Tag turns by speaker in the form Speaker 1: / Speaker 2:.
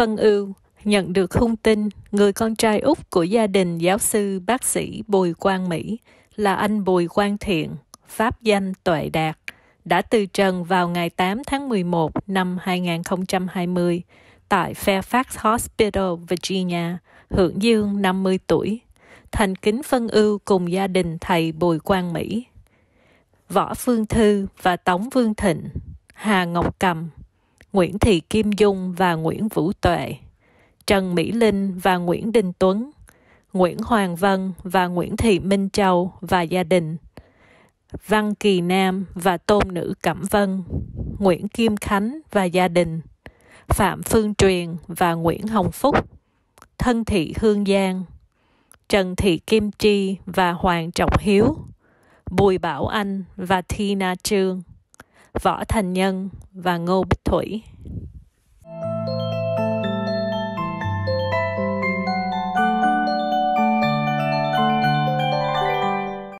Speaker 1: phân ưu nhận được hung tin người con trai út của gia đình giáo sư bác sĩ Bùi Quang Mỹ là anh Bùi Quang Thiện, pháp danh Tuệ Đạt, đã từ trần vào ngày 8 tháng 11 năm 2020 tại Fairfax Hospital, Virginia, hưởng dương 50 tuổi, thành kính phân ưu cùng gia đình thầy Bùi Quang Mỹ. Võ Phương Thư và Tống Vương Thịnh, Hà Ngọc Cầm Nguyễn Thị Kim Dung và Nguyễn Vũ Tuệ, Trần Mỹ Linh và Nguyễn Đình Tuấn, Nguyễn Hoàng Vân và Nguyễn Thị Minh Châu và gia đình, Văn Kỳ Nam và Tôn Nữ Cẩm Vân, Nguyễn Kim Khánh và gia đình, Phạm Phương Truyền và Nguyễn Hồng Phúc, Thân Thị Hương Giang, Trần Thị Kim Chi và Hoàng Trọng Hiếu, Bùi Bảo Anh và thi na Trương. Võ Thành Nhân và Ngô Bích Thủy.